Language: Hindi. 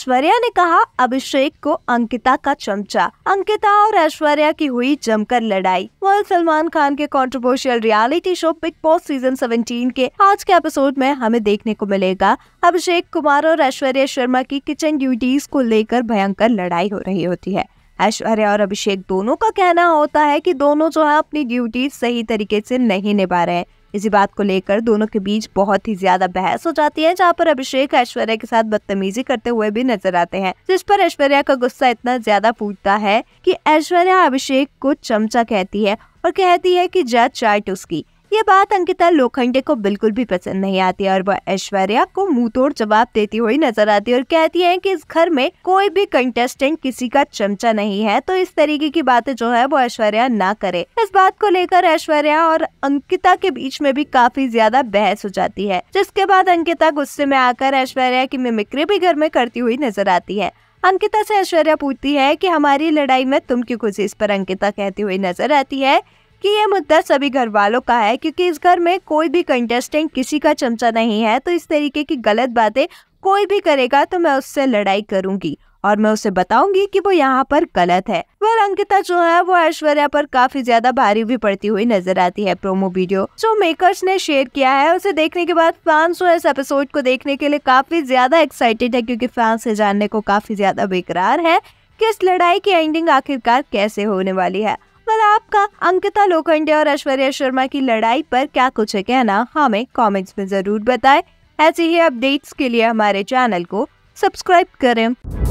ऐश्वर्या ने कहा अभिषेक को अंकिता का चमचा अंकिता और ऐश्वर्या की हुई जमकर लड़ाई वह सलमान खान के controversial reality show Bigg Boss season 17 के आज के एपिसोड में हमें देखने को मिलेगा अभिषेक कुमार और ऐश्वर्या शर्मा की किचन ड्यूटीज को लेकर भयंकर लड़ाई हो रही होती है ऐश्वर्या और अभिषेक दोनों का कहना होता है कि दोनों जो है अपनी ड्यूटी सही तरीके से नहीं निभा रहे इसी बात को लेकर दोनों के बीच बहुत ही ज्यादा बहस हो जाती है जहाँ पर अभिषेक ऐश्वर्या के साथ बदतमीजी करते हुए भी नजर आते हैं जिस पर ऐश्वर्या का गुस्सा इतना ज्यादा फूटता है कि ऐश्वर्या अभिषेक को चमचा कहती है और कहती है कि जज चार्ट उसकी ये बात अंकिता लोखंडे को बिल्कुल भी पसंद नहीं आती और वह ऐश्वर्या को मुंह तोड़ जवाब देती हुई नजर आती है और कहती है कि इस घर में कोई भी कंटेस्टेंट किसी का चमचा नहीं है तो इस तरीके की बातें जो है वो ऐश्वर्या ना करे इस बात को लेकर ऐश्वर्या और अंकिता के बीच में भी काफी ज्यादा बहस हो जाती है जिसके बाद अंकिता गुस्से में आकर ऐश्वर्या की मिमिक्री भी घर में करती हुई नजर आती है अंकिता से ऐश्वर्या पूछती है कि हमारी लड़ाई में तुम क्यों खुशी इस पर अंकिता कहती हुई नजर आती है कि ये मुद्दा सभी घर वालों का है क्योंकि इस घर में कोई भी कंटेस्टेंट किसी का चमचा नहीं है तो इस तरीके की गलत बातें कोई भी करेगा तो मैं उससे लड़ाई करूंगी और मैं उसे बताऊंगी कि वो यहाँ पर गलत है वह अंकिता जो है वो ऐश्वर्या पर काफी ज्यादा भारी भी पड़ती हुई नजर आती है प्रोमो वीडियो जो मेकर्स ने शेयर किया है उसे देखने के बाद फैंस जो इस एपिसोड को देखने के लिए काफी ज्यादा एक्साइटेड है क्योंकि फैंस से जानने को काफी ज्यादा बेकरार है कि इस लड़ाई की एंडिंग आखिरकार कैसे होने वाली है आपका अंकिता लोखंडे और ऐश्वर्या शर्मा की लड़ाई पर क्या कुछ है कहना हमें कमेंट्स में जरूर बताएं ऐसे ही अपडेट्स के लिए हमारे चैनल को सब्सक्राइब करें